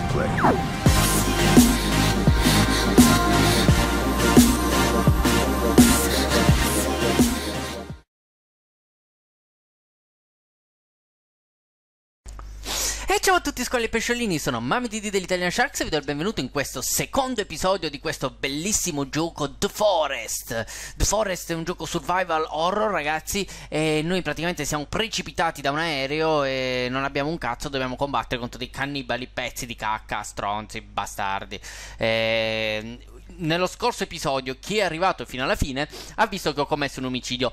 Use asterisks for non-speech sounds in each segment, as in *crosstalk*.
Let's Play. ciao a tutti scolli e pesciolini, sono Mami Didi dell'Italian Sharks e vi do il benvenuto in questo secondo episodio di questo bellissimo gioco The Forest. The Forest è un gioco survival horror ragazzi e noi praticamente siamo precipitati da un aereo e non abbiamo un cazzo, dobbiamo combattere contro dei cannibali, pezzi di cacca, stronzi, bastardi. E... Ehm, nello scorso episodio chi è arrivato fino alla fine ha visto che ho commesso un omicidio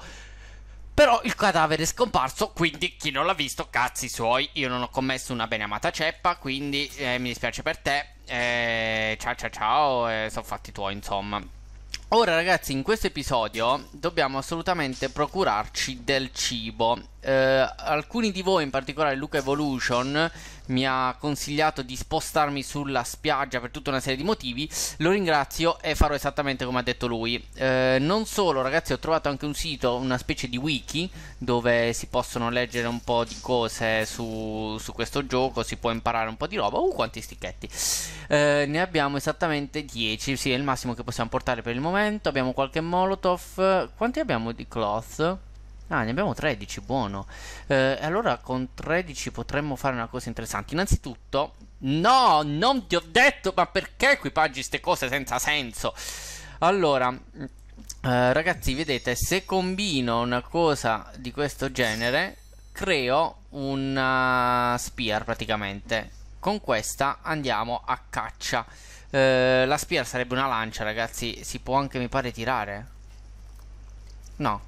però il cadavere è scomparso, quindi chi non l'ha visto, cazzi suoi. Io non ho commesso una beneamata ceppa, quindi eh, mi dispiace per te. Eh, ciao ciao ciao, eh, sono fatti tuoi, insomma. Ora ragazzi in questo episodio dobbiamo assolutamente procurarci del cibo eh, Alcuni di voi in particolare Luca Evolution mi ha consigliato di spostarmi sulla spiaggia per tutta una serie di motivi Lo ringrazio e farò esattamente come ha detto lui eh, Non solo ragazzi ho trovato anche un sito, una specie di wiki Dove si possono leggere un po' di cose su, su questo gioco Si può imparare un po' di roba Uh quanti sticchetti eh, Ne abbiamo esattamente 10, sì è il massimo che possiamo portare per il momento momento abbiamo qualche molotov. Quanti abbiamo di cloth? Ah, ne abbiamo 13, buono. Eh, allora con 13 potremmo fare una cosa interessante. Innanzitutto, no, non ti ho detto, ma perché equipaggi queste cose senza senso? Allora, eh, ragazzi, vedete, se combino una cosa di questo genere, creo una spear praticamente. Con questa andiamo a caccia. Eh, la spia sarebbe una lancia, ragazzi. Si può anche, mi pare, tirare. No.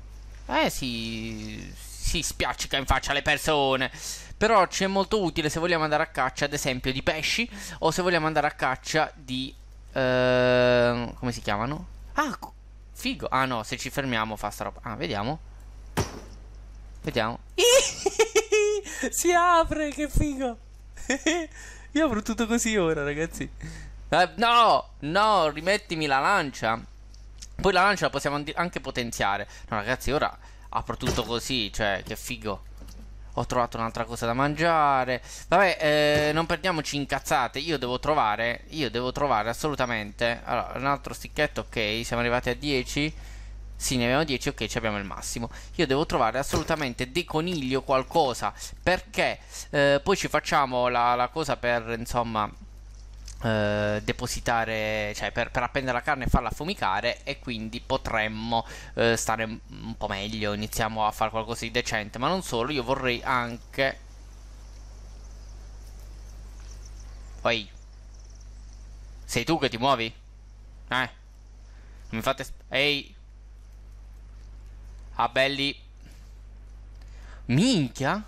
Eh, si... Si spiaccica in faccia alle persone. Però ci è molto utile se vogliamo andare a caccia, ad esempio, di pesci. O se vogliamo andare a caccia di... Eh, come si chiamano? Ah, figo. Ah, no, se ci fermiamo fa sta roba. Ah, vediamo. Vediamo. *laughs* si apre, che figo. *laughs* Io apro tutto così ora, ragazzi. Eh, no, no, rimettimi la lancia. Poi la lancia la possiamo anche potenziare. No, ragazzi, ora apro tutto così, cioè, che figo. Ho trovato un'altra cosa da mangiare. Vabbè, eh, non perdiamoci incazzate. Io devo trovare, io devo trovare assolutamente. Allora, un altro sticchetto, ok, siamo arrivati a 10. Sì, ne abbiamo 10, ok, abbiamo il massimo. Io devo trovare assolutamente dei conigli o qualcosa. Perché eh, poi ci facciamo la, la cosa per, insomma, eh, depositare, cioè per, per, appendere la carne e farla affumicare e quindi potremmo eh, stare un po' meglio, iniziamo a fare qualcosa di decente, ma non solo, io vorrei anche... Poi... Sei tu che ti muovi? Eh? Mi fate... Ehi! Ah belli... Minchia?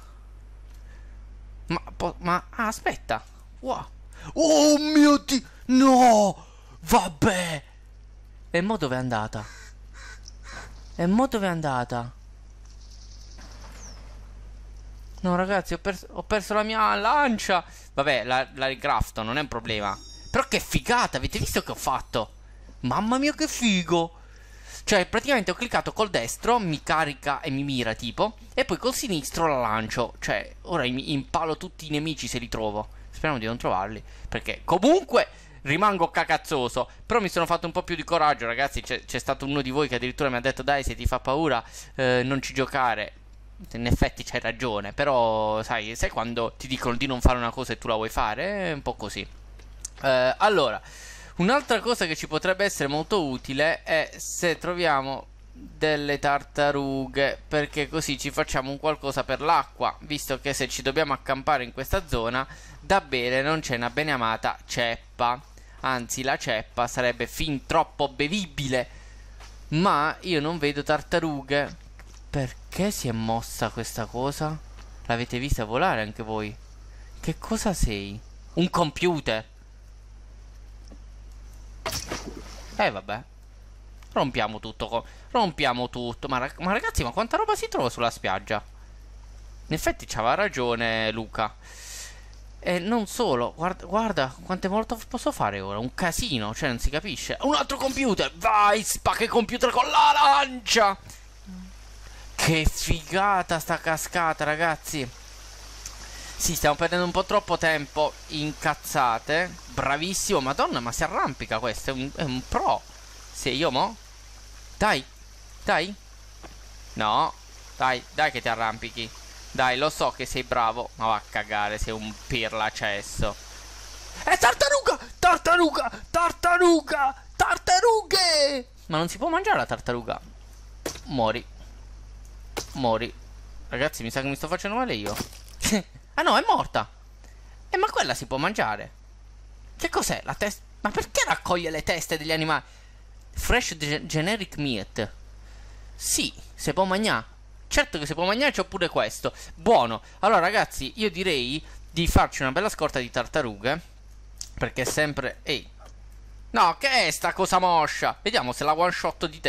Ma... Po, ma... Ah, aspetta! Wow! Oh mio dio! No! Vabbè! E mo dove è andata? E mo dove è andata? No ragazzi, ho, perso, ho perso la mia lancia! Vabbè, la, la ricrafto, non è un problema. Però che figata, avete visto che ho fatto? Mamma mia che figo! Cioè, praticamente ho cliccato col destro, mi carica e mi mira tipo, e poi col sinistro la lancio. Cioè, ora impalo tutti i nemici se li trovo. Speriamo di non trovarli. Perché comunque rimango cacazzoso. Però mi sono fatto un po' più di coraggio, ragazzi. C'è, c'è stato uno di voi che addirittura mi ha detto: Dai, se ti fa paura, eh, non ci giocare. In effetti c'hai ragione. Però, sai, sai quando ti dicono di non fare una cosa e tu la vuoi fare? È un po' così. Eh, allora, un'altra cosa che ci potrebbe essere molto utile è se troviamo delle tartarughe perché così ci facciamo un qualcosa per l'acqua visto che se ci dobbiamo accampare in questa zona da bere non c'è una beneamata ceppa. Anzi, la ceppa sarebbe fin troppo bevibile. Ma io non vedo tartarughe. Perché si è mossa questa cosa? L'avete vista volare anche voi? Che cosa sei? Un computer? Eh vabbè. Rompiamo tutto. Rompiamo tutto. Ma, ma, ragazzi, ma quanta roba si trova sulla spiaggia? In effetti c'aveva ragione Luca. E non solo, guarda, guarda quante molotov posso fare ora, un casino, cioè non si capisce. Un altro computer, vai, spacca il computer con l'arancia! Che figata sta cascata, ragazzi! Sì, stiamo perdendo un po' troppo tempo incazzate. Bravissimo, madonna, ma si arrampica questo, è un, è un pro. Se io mo... Dai, dai. No, dai, dai che ti arrampichi. Dai, lo so che sei bravo, ma va a cagare, sei un pirlacesso. È eh, tartaruga! Tartaruga! Tartaruga! Tartarughe! Ma non si può mangiare la tartaruga. Mori. Mori. Ragazzi, mi sa che mi sto facendo male io. *laughs* ah no, è morta. Eh, ma quella si può mangiare. Che cos'è? La testa... Ma perché raccoglie le teste degli animali? Fresh generic meat. Sì, si può mangiare. Certo che si può mangiare, c'ho pure questo. Buono. Allora, ragazzi, io direi di farci una bella scorta di tartarughe. Perché è sempre... Ehi. No, che è sta cosa moscia? Vediamo se la one shot te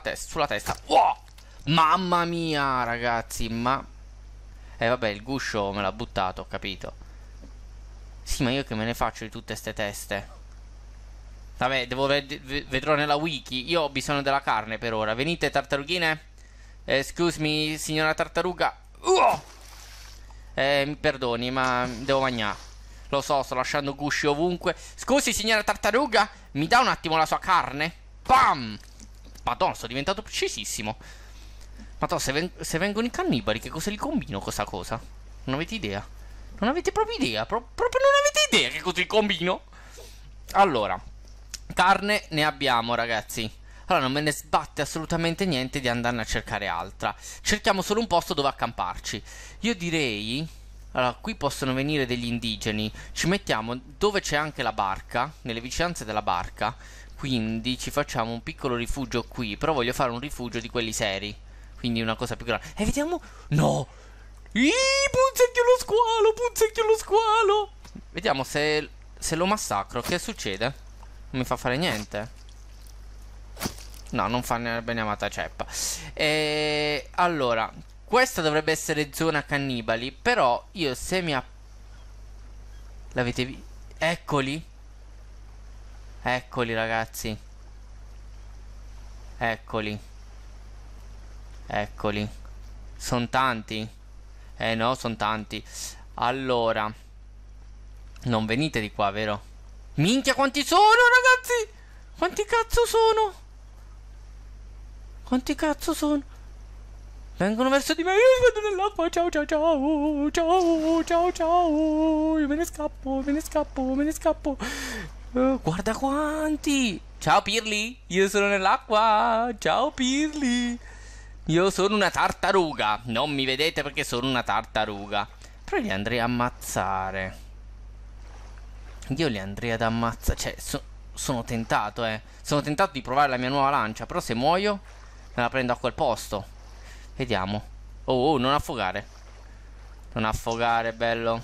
testa sulla testa. Wow! Mamma mia, ragazzi, ma... Eh, vabbè, il guscio me l'ha buttato, ho capito. Sì, ma io che me ne faccio di tutte queste teste? Vabbè, devo ved vedrò nella wiki. Io ho bisogno della carne per ora. Venite, tartarughine. Eh, excuse me, signora tartaruga. Uh! Eh, mi perdoni, ma devo mangiare. Lo so, sto lasciando gusci ovunque. Scusi, signora tartaruga, mi dà un attimo la sua carne? Bam! Madonna, sono diventato precisissimo. Madonna, se, veng se vengono i cannibali, che cosa li combino con questa cosa? Non avete idea. Non avete proprio idea. Pro proprio non avete idea che cosa li combino. Allora, carne ne abbiamo, ragazzi. Allora non me ne sbatte assolutamente niente di andarne a cercare altra. Cerchiamo solo un posto dove accamparci. Io direi... Allora, qui possono venire degli indigeni. Ci mettiamo dove c'è anche la barca, nelle vicinanze della barca. Quindi ci facciamo un piccolo rifugio qui. Però voglio fare un rifugio di quelli seri. Quindi una cosa più grande. E vediamo... No! Iii, punzecchio lo squalo, punzecchio lo squalo! Vediamo se, se lo massacro. Che succede? Non mi fa fare niente. No, non fa bene amata ceppa. E, allora, questa dovrebbe essere zona cannibali, però io se mi app... L'avete visto? Eccoli. Eccoli, ragazzi. Eccoli. Eccoli. Sono tanti. Eh no, sono tanti. Allora. Non venite di qua, vero? Minchia, quanti sono, ragazzi? Quanti cazzo sono? Quanti cazzo sono? Vengono verso di me, io vado nell'acqua, ciao ciao ciao, ciao ciao ciao, io me ne scappo, me ne scappo, me ne scappo. Eh, guarda quanti! Ciao Pirli, io sono nell'acqua, ciao Pirli. Io sono una tartaruga, non mi vedete perché sono una tartaruga. Però li andrei a ammazzare. Io li andrei ad ammazzare, cioè so sono tentato, eh. Sono tentato di provare la mia nuova lancia, però se muoio... Me la prendo a quel posto. Vediamo. Oh, oh, non affogare. Non affogare, bello.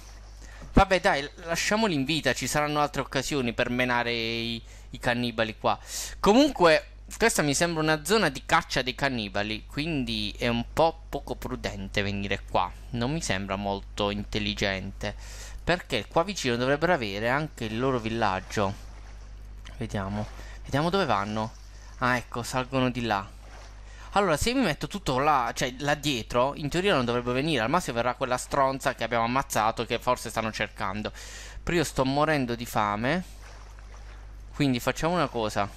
Vabbè, dai, lasciamoli in vita. Ci saranno altre occasioni per menare i, i cannibali qua. Comunque, questa mi sembra una zona di caccia dei cannibali, quindi è un po' poco prudente venire qua. Non mi sembra molto intelligente, perché qua vicino dovrebbero avere anche il loro villaggio. Vediamo, vediamo dove vanno. Ah, ecco, salgono di là. Allora, se mi metto tutto là, cioè là dietro, in teoria non dovrebbe venire. Al massimo verrà quella stronza che abbiamo ammazzato, che forse stanno cercando. Però io sto morendo di fame. Quindi facciamo una cosa.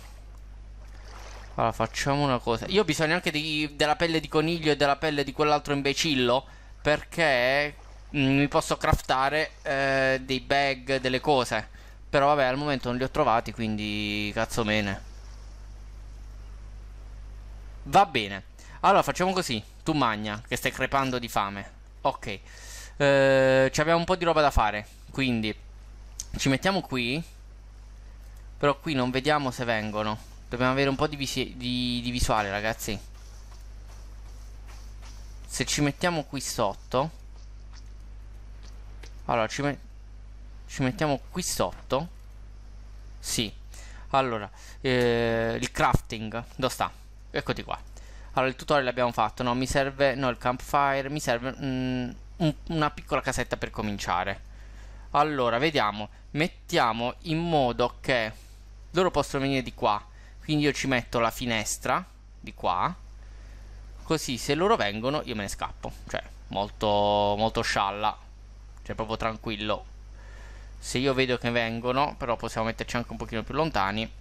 Allora, facciamo una cosa. Io ho bisogno anche di, della pelle di coniglio e della pelle di quell'altro imbecillo. Perché mm, mi posso craftare eh, dei bag, delle cose. Però vabbè, al momento non li ho trovati, quindi cazzo mene. Va bene. Allora facciamo così. Tu magna, che stai crepando di fame. Ok. Eh, abbiamo un po' di roba da fare. Quindi ci mettiamo qui. Però qui non vediamo se vengono. Dobbiamo avere un po' di, visi- di, di visuale, ragazzi. Se ci mettiamo qui sotto. Allora, ci, met ci mettiamo qui sotto. Sì. Allora, eh, il crafting, dove sta? eccoti qua allora il tutorial l'abbiamo fatto no mi serve no il campfire mi serve mh, mm, un, una piccola casetta per cominciare allora vediamo mettiamo in modo che loro possono venire di qua quindi io ci metto la finestra di qua così se loro vengono io me ne scappo cioè molto molto scialla cioè proprio tranquillo se io vedo che vengono però possiamo metterci anche un pochino più lontani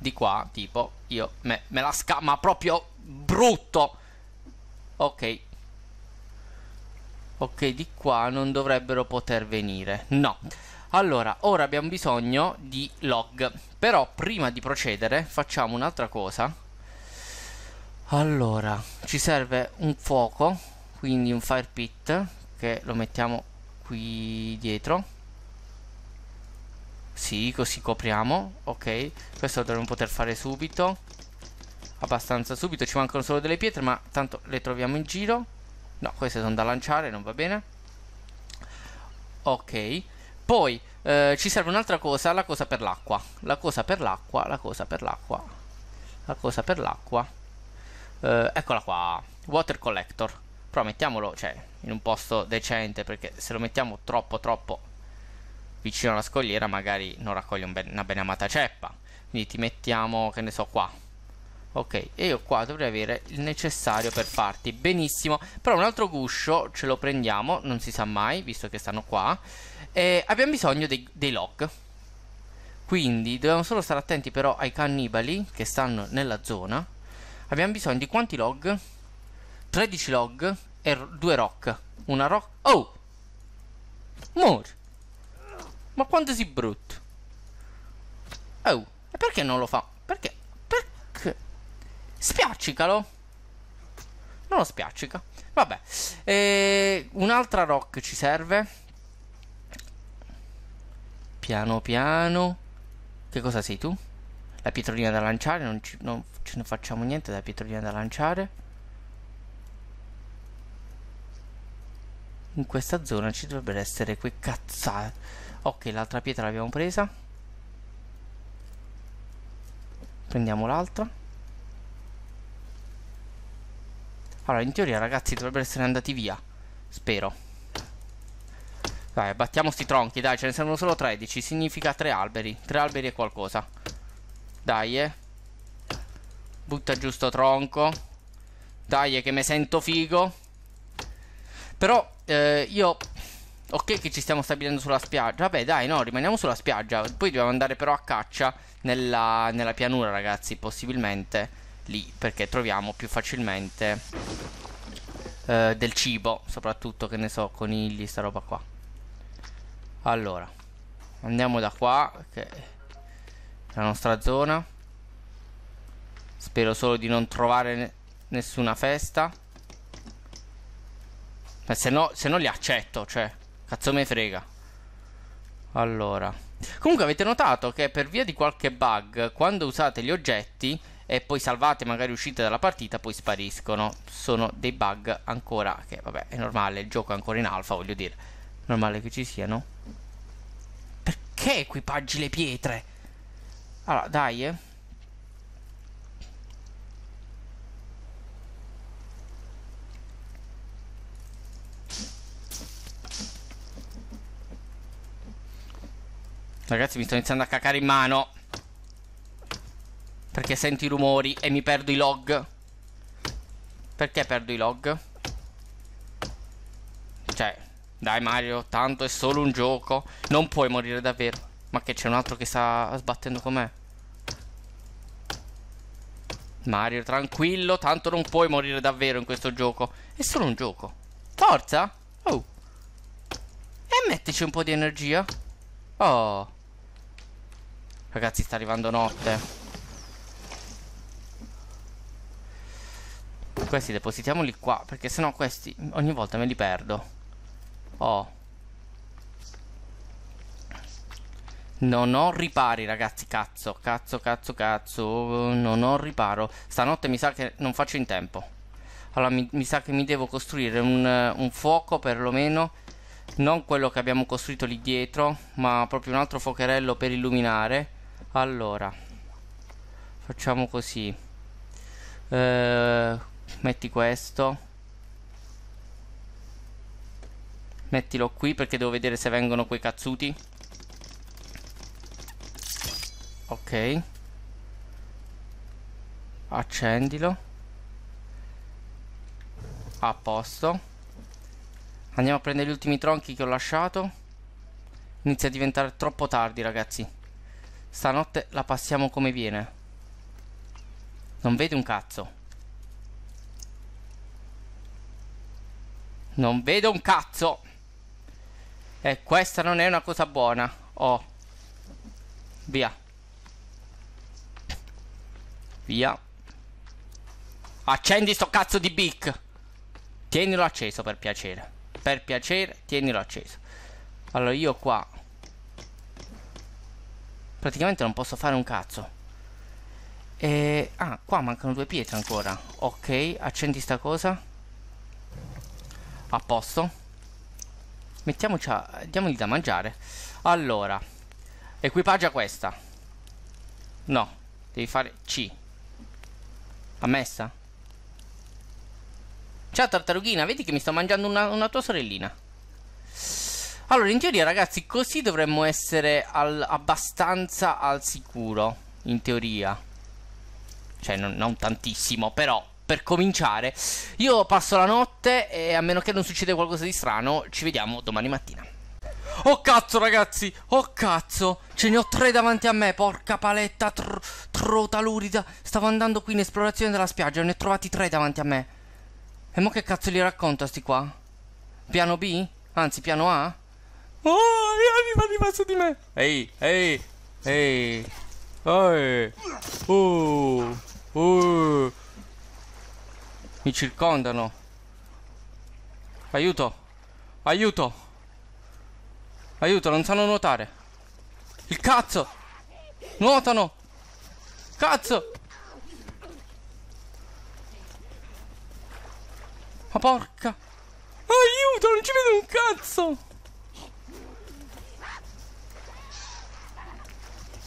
di qua, tipo, io me, me la scappo, proprio brutto. Ok. Ok, di qua non dovrebbero poter venire. No. Allora, ora abbiamo bisogno di log. Però prima di procedere facciamo un'altra cosa. Allora, ci serve un fuoco, quindi un fire pit, che lo mettiamo qui dietro sì, così copriamo. Ok, questo lo dovremmo poter fare subito. Abbastanza subito, ci mancano solo delle pietre, ma tanto le troviamo in giro. No, queste sono da lanciare, non va bene. Ok, poi eh, ci serve un'altra cosa, la cosa per l'acqua. La cosa per l'acqua, la cosa per l'acqua. La cosa per l'acqua. Eh, eccola qua, water collector. Però mettiamolo, cioè, in un posto decente, perché se lo mettiamo troppo, troppo vicino alla scogliera magari non raccoglie un ben, una ben amata ceppa quindi ti mettiamo che ne so qua ok e io qua dovrei avere il necessario per farti benissimo però un altro guscio ce lo prendiamo non si sa mai visto che stanno qua e abbiamo bisogno dei, dei log quindi dobbiamo solo stare attenti però ai cannibali che stanno nella zona abbiamo bisogno di quanti log? 13 log e 2 rock una rock oh muore ma quanto sei brutto? Oh, e perché non lo fa? Perché? Perché? Spiaccicalo. Non lo spiaccica. Vabbè. Eh, un'altra rock ci serve. Piano piano. Che cosa sei tu? La pietrolina da lanciare. Non, ci, non ce ne facciamo niente della pietrolina da lanciare. In questa zona ci dovrebbero essere quei cazzati ok l'altra pietra l'abbiamo presa prendiamo l'altra allora in teoria ragazzi dovrebbero essere andati via spero dai abbattiamo sti tronchi dai ce ne servono solo 13 significa 3 alberi 3 alberi è qualcosa dai eh butta giusto tronco dai eh, che mi sento figo però eh, io Ok che ci stiamo stabilendo sulla spiaggia Vabbè dai no rimaniamo sulla spiaggia Poi dobbiamo andare però a caccia nella, nella pianura ragazzi Possibilmente lì Perché troviamo più facilmente eh, Del cibo Soprattutto che ne so conigli sta roba qua Allora Andiamo da qua Che è la nostra zona Spero solo di non trovare nessuna festa Ma se no, se no li accetto Cioè Cazzo me frega. Allora. Comunque avete notato che per via di qualche bug, quando usate gli oggetti e poi salvate, magari uscite dalla partita, poi spariscono. Sono dei bug ancora che, vabbè, è normale, il gioco è ancora in alfa, voglio dire. Normale che ci siano. Perché equipaggi le pietre? Allora, dai, eh. Ragazzi mi sto iniziando a cacare in mano Perché sento i rumori e mi perdo i log Perché perdo i log? Cioè Dai Mario Tanto è solo un gioco Non puoi morire davvero Ma che c'è un altro che sta sbattendo con me Mario tranquillo Tanto non puoi morire davvero in questo gioco È solo un gioco Forza Oh E mettici un po' di energia Oh Ragazzi sta arrivando notte Questi depositiamoli qua Perché sennò questi ogni volta me li perdo Oh Non ho ripari ragazzi Cazzo cazzo cazzo cazzo Non ho riparo Stanotte mi sa che non faccio in tempo Allora mi, mi sa che mi devo costruire un, un fuoco perlomeno Non quello che abbiamo costruito lì dietro Ma proprio un altro fuocherello per illuminare allora facciamo così eh, metti questo mettilo qui perché devo vedere se vengono quei cazzuti ok accendilo a posto andiamo a prendere gli ultimi tronchi che ho lasciato inizia a diventare troppo tardi ragazzi Stanotte la passiamo come viene. Non vede un cazzo. Non vedo un cazzo. E questa non è una cosa buona. Oh. Via. Via. Accendi sto cazzo di bic. Tienilo acceso per piacere. Per piacere, tienilo acceso. Allora io qua praticamente non posso fare un cazzo e, ah qua mancano due pietre ancora ok accendi sta cosa a posto mettiamoci a, diamogli da mangiare allora equipaggia questa no devi fare C ammessa ciao tartarughina vedi che mi sto mangiando una, una tua sorellina allora, in teoria, ragazzi, così dovremmo essere al, abbastanza al sicuro. In teoria. Cioè, non, non tantissimo, però per cominciare. Io passo la notte e a meno che non succeda qualcosa di strano, ci vediamo domani mattina. Oh cazzo ragazzi, oh cazzo, ce ne ho tre davanti a me, porca paletta tr lurida. Stavo andando qui in esplorazione della spiaggia, e ne ho trovati tre davanti a me. E mo che cazzo li racconto sti qua? Piano B? Anzi, piano A? Oh, arriva di passo di me. Ehi, ehi, ehi. Ehi. Oh, oh. Mi circondano. Aiuto. Aiuto. Aiuto, non sanno nuotare. Il cazzo. Nuotano. Cazzo. Ma porca. Aiuto, non ci vedo un cazzo.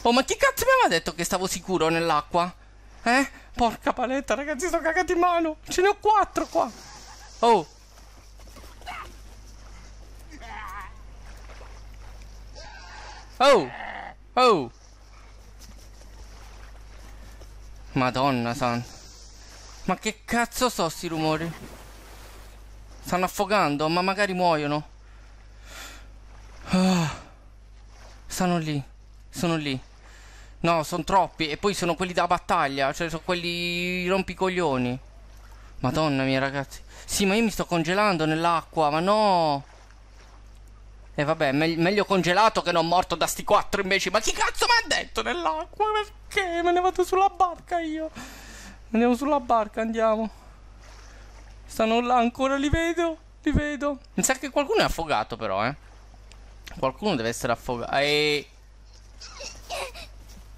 Oh, ma chi cazzo mi aveva detto che stavo sicuro nell'acqua? Eh? Porca paletta, ragazzi, sto cagato in mano. Ce ne ho quattro qua. Oh. Oh. Oh. Madonna San. Ma che cazzo so sti rumori? Stanno affogando, ma magari muoiono. Ah. Stanno lì. Sono lì. No, sono troppi. E poi sono quelli da battaglia. Cioè, sono quelli rompicoglioni. Madonna mia, ragazzi. Sì, ma io mi sto congelando nell'acqua. Ma no. E vabbè, me meglio congelato che non morto da sti quattro invece. Ma chi cazzo mi ha detto nell'acqua? Perché? Me ne vado sulla barca io. Andiamo sulla barca, andiamo. Stanno là ancora, li vedo. Li vedo. Mi sa che qualcuno è affogato però, eh. Qualcuno deve essere affogato. E...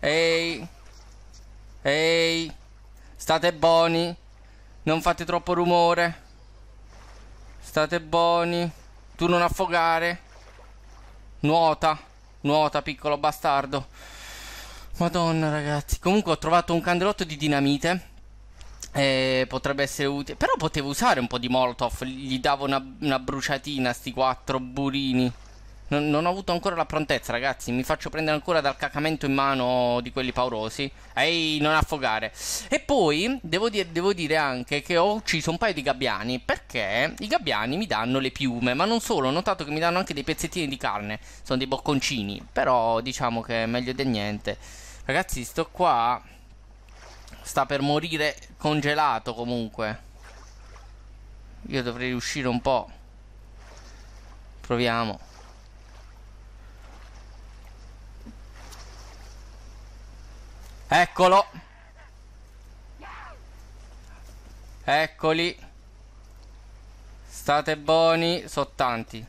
Ehi, ehi, state buoni, non fate troppo rumore. State buoni, tu non affogare. Nuota, nuota piccolo bastardo. Madonna ragazzi, comunque ho trovato un candelotto di dinamite. Eh, potrebbe essere utile. Però potevo usare un po' di Molotov. Gli davo una, una bruciatina a sti quattro burini. Non, non, ho avuto ancora la prontezza, ragazzi. Mi faccio prendere ancora dal cacamento in mano di quelli paurosi. Ehi, non affogare. E poi devo, di- devo, dire anche che ho ucciso un paio di gabbiani. Perché i gabbiani mi danno le piume. Ma non solo, ho notato che mi danno anche dei pezzettini di carne. Sono dei bocconcini. Però diciamo che è meglio del niente. Ragazzi, sto qua. Sta per morire congelato comunque. Io dovrei riuscire un po'. Proviamo. Eccolo. Eccoli. State buoni, Sono tanti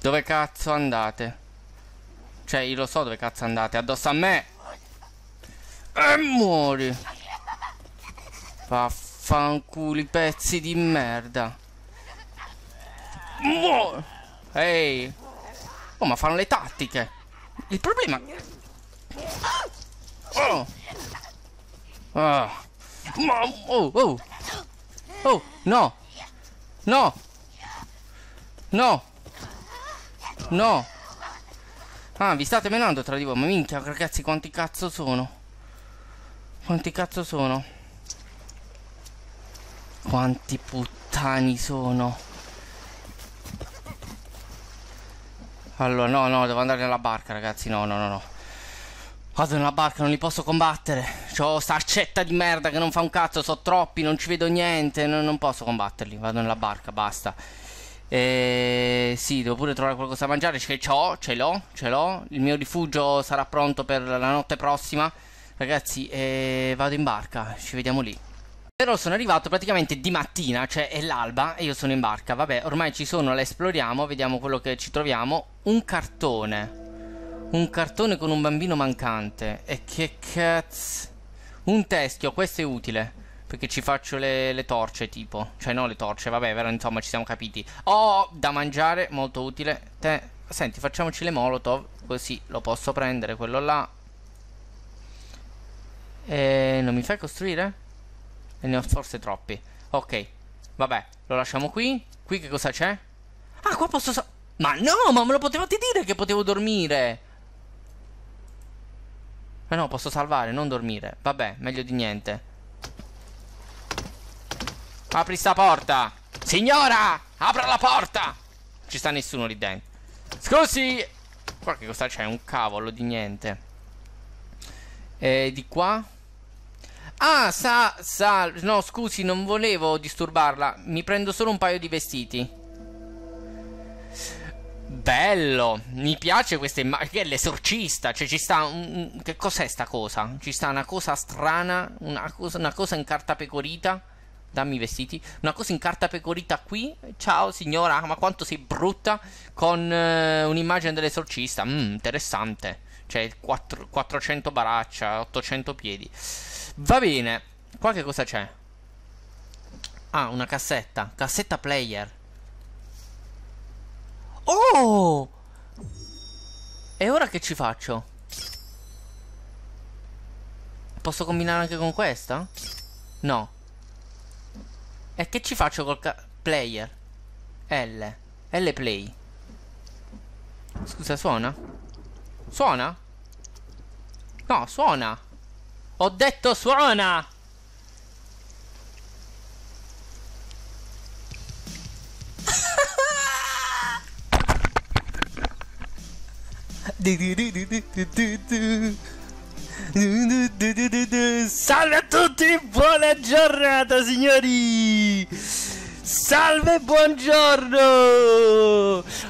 Dove cazzo andate? Cioè, io lo so dove cazzo andate. Addosso a me. E muori. Vaffanculi, pezzi di merda. Muori. Ehi. Oh, ma fanno le tattiche. Il problema... Oh. Oh. Oh, oh. Oh, no. No. No. No. Ah, vi state menando tra di voi. Ma minchia, ragazzi, quanti cazzo sono? Quanti cazzo sono? Quanti puttani sono? Allora, no, no, devo andare nella barca, ragazzi. No, no, no, no. Vado nella barca, non li posso combattere. C'ho sta accetta di merda che non fa un cazzo, Sono troppi, non ci vedo niente. No, non posso combatterli. Vado nella barca, basta. E sì, devo pure trovare qualcosa da mangiare. Ce l'ho, ce l'ho, ce l'ho. Il mio rifugio sarà pronto per la notte prossima. Ragazzi, eh, vado in barca. Ci vediamo lì. Però sono arrivato praticamente di mattina, cioè è l'alba e io sono in barca. Vabbè, ormai ci sono, la esploriamo, vediamo quello che ci troviamo. Un cartone. Un cartone con un bambino mancante. E che cazzo... Un teschio, questo è utile. Perché ci faccio le, le torce, tipo. Cioè, no, le torce, vabbè, però insomma ci siamo capiti. Oh, da mangiare, molto utile. Te... Senti, facciamoci le molotov, così lo posso prendere, quello là. E non mi fai costruire? E ne ho forse troppi. Ok, vabbè, lo lasciamo qui. Qui che cosa c'è? Ah, qua posso... So ma no, ma me lo potevate dire che potevo dormire! Ma eh no, posso salvare, non dormire. Vabbè, meglio di niente. Apri sta porta! Signora! Apra la porta! Ci sta nessuno lì dentro. Scusi! Qua che cosa c'è? Un cavolo di niente. E eh, di qua? Ah, sa, sa, no, scusi, non volevo disturbarla. Mi prendo solo un paio di vestiti. Bello, mi piace questa immagine. Che è l'esorcista, cioè ci sta. Un, che cos'è sta cosa? Ci sta una cosa strana, una cosa, una cosa in carta pecorita. Dammi i vestiti. Una cosa in carta pecorita qui. Ciao signora, ma quanto sei brutta. Con eh, un'immagine dell'esorcista. Mmm, interessante. Cioè, 4, 400 baraccia, 800 piedi. Va bene. Qua che cosa c'è? Ah, una cassetta. Cassetta player. Oh! E ora che ci faccio? Posso combinare anche con questa? No. E che ci faccio col ca... player? L. L play. Scusa, suona? Suona? No, suona. Ho detto suona! Salve a tutti, buona giornata signori! Salve, buongiorno!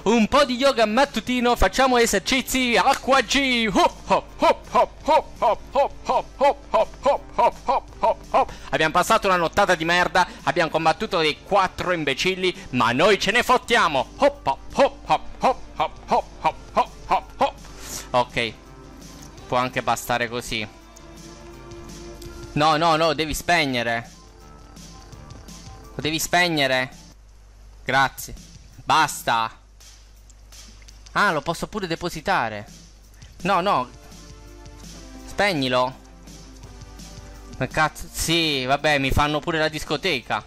Un po' di yoga mattutino, facciamo esercizi acqua G. Hop hop hop hop hop hop hop hop hop hop hop hop hop hop hop. Abbiamo passato una nottata di merda, abbiamo combattuto dei quattro imbecilli, ma noi ce ne fottiamo. Hop hop hop hop hop hop hop hop hop hop hop. Ok. Può anche bastare così. No, no, no, devi spegnere. Potevi spegnere? Grazie. Basta. Ah, lo posso pure depositare. No, no. Spegnilo. Ma cazzo... Sì, vabbè, mi fanno pure la discoteca.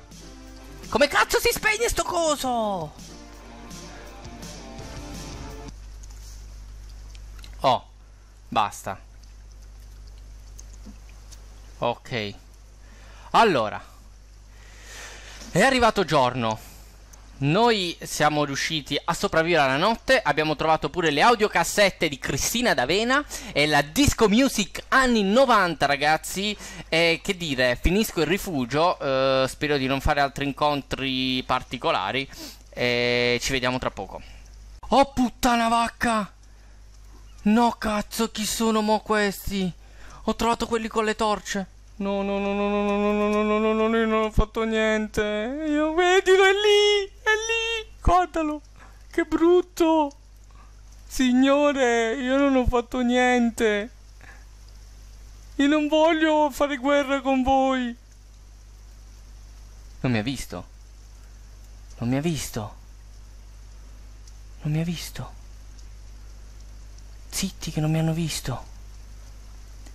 Come cazzo si spegne sto coso? Oh, basta. Ok. Allora. È arrivato giorno. Noi siamo riusciti a sopravvivere alla notte, abbiamo trovato pure le audiocassette di Cristina D'Avena e la disco music anni 90 ragazzi e che dire, finisco il rifugio, eh, spero di non fare altri incontri particolari e ci vediamo tra poco. Oh puttana vacca! No cazzo, chi sono mo questi? Ho trovato quelli con le torce. No, no, no, no, no, no, no, no, no, no, no, no, io non ho fatto niente. Io vedilo, è lì, è lì. Guardalo, che brutto. Signore, io non ho fatto niente. Io non voglio fare guerra con voi. Non mi ha visto. Non mi ha visto. Non mi ha visto. Zitti che non mi hanno visto.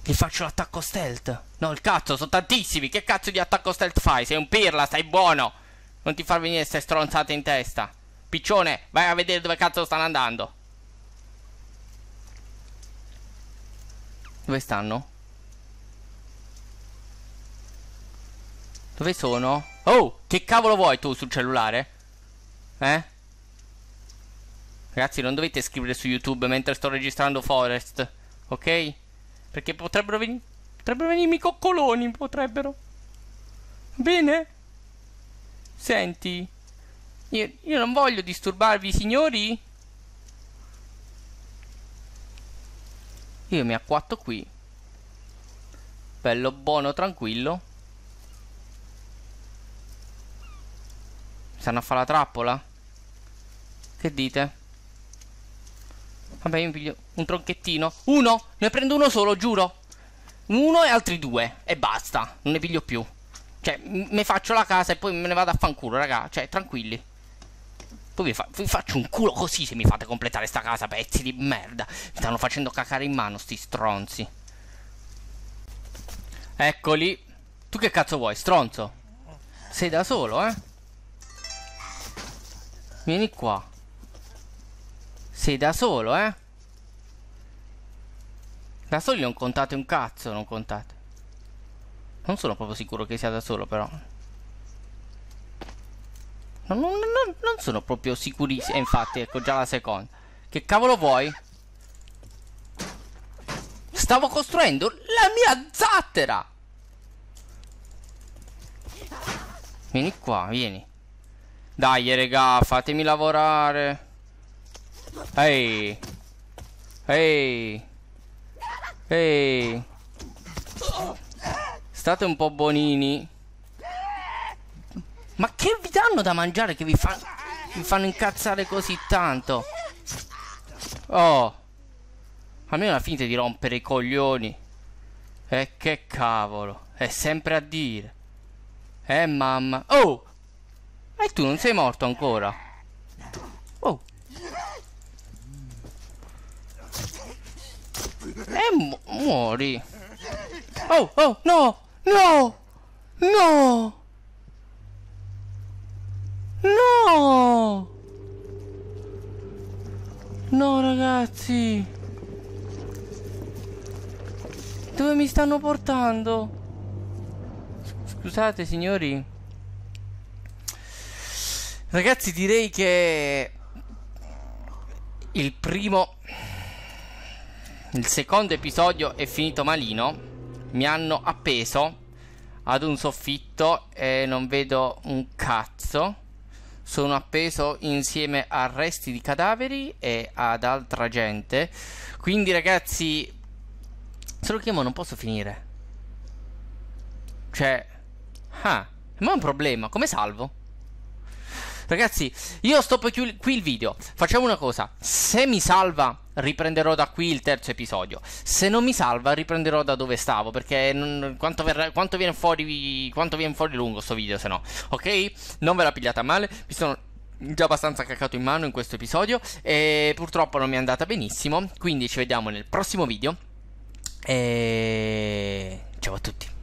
Gli faccio l'attacco stealth. No, il cazzo, sono tantissimi. Che cazzo di attacco stealth fai? Sei un pirla, stai buono. Non ti far venire queste stronzate in testa. Piccione, vai a vedere dove cazzo stanno andando. Dove stanno? Dove sono? Oh, che cavolo vuoi tu sul cellulare? Eh? Ragazzi, non dovete scrivere su YouTube mentre sto registrando Forest, ok? Perché potrebbero venire. Potrebbero venirmi coccoloni. Potrebbero. Bene? Senti. Io, io non voglio disturbarvi, signori. Io mi acquatto qui. Bello, buono, tranquillo. Stanno a fare la trappola? Che dite? Vabbè, io mi piglio un tronchettino. Uno! Ne prendo uno solo, giuro. Uno e altri due. E basta. Non ne piglio più. Cioè, mi faccio la casa e poi me ne vado a fanculo, raga. Cioè, tranquilli. Poi vi, fa vi, faccio un culo così se mi fate completare sta casa, pezzi di merda. Mi stanno facendo cacare in mano sti stronzi. Eccoli. Tu che cazzo vuoi, stronzo? Sei da solo, eh? Vieni qua. Sei da solo, eh. Da soli non contate un cazzo, non contate. Non sono proprio sicuro che sia da solo, però. Non, non, non, non sono proprio sicurissimo. Eh, infatti, ecco già la seconda. Che cavolo vuoi? Stavo costruendo la mia zattera! Vieni qua, vieni. Dai, regà, fatemi lavorare. Ehi. Ehi. Ehi. State un po' bonini. Ma che vi danno da mangiare che vi, fa vi fanno incazzare così tanto? Oh. A me una finta di rompere i coglioni. E eh, che cavolo. È sempre a dire. Eh mamma. Oh. E tu non sei morto ancora. Oh. E mu muori. Oh, oh, no! No! No! No! No, ragazzi! Dove mi stanno portando? Scusate, signori. Ragazzi, direi che... Il primo il secondo episodio è finito malino. Mi hanno appeso ad un soffitto e non vedo un cazzo. Sono appeso insieme a resti di cadaveri e ad altra gente. Quindi ragazzi, solo che io non posso finire. Cioè, ah, ma è un problema, come salvo? Ragazzi, io stoppo qui il video. Facciamo una cosa, se mi salva riprenderò da qui il terzo episodio. Se non mi salva, riprenderò da dove stavo. Perché non, quanto, verrà, quanto, viene fuori, quanto viene fuori lungo questo video, se no. Ok? Non ve la pigliate male. Mi sono già abbastanza caccato in mano in questo episodio. E purtroppo non mi è andata benissimo. Quindi ci vediamo nel prossimo video. E ciao a tutti.